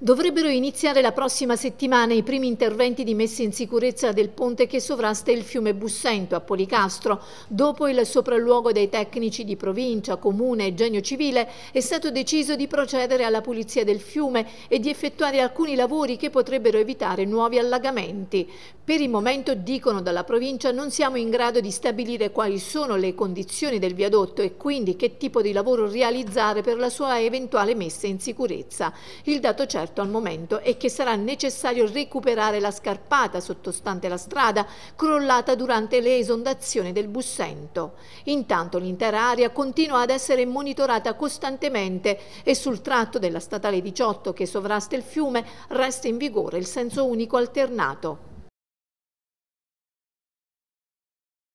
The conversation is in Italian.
Dovrebbero iniziare la prossima settimana i primi interventi di messa in sicurezza del ponte che sovrasta il fiume Bussento a Policastro. Dopo il sopralluogo dei tecnici di provincia, comune e genio civile, è stato deciso di procedere alla pulizia del fiume e di effettuare alcuni lavori che potrebbero evitare nuovi allagamenti. Per il momento, dicono dalla provincia, non siamo in grado di stabilire quali sono le condizioni del viadotto e quindi che tipo di lavoro realizzare per la sua eventuale messa in sicurezza. Il dato certo alto al momento e che sarà necessario recuperare la scarpata sottostante la strada crollata durante le esondazioni del Bussento. Intanto l'intera area continua ad essere monitorata costantemente e sul tratto della statale 18 che sovrasta il fiume resta in vigore il senso unico alternato.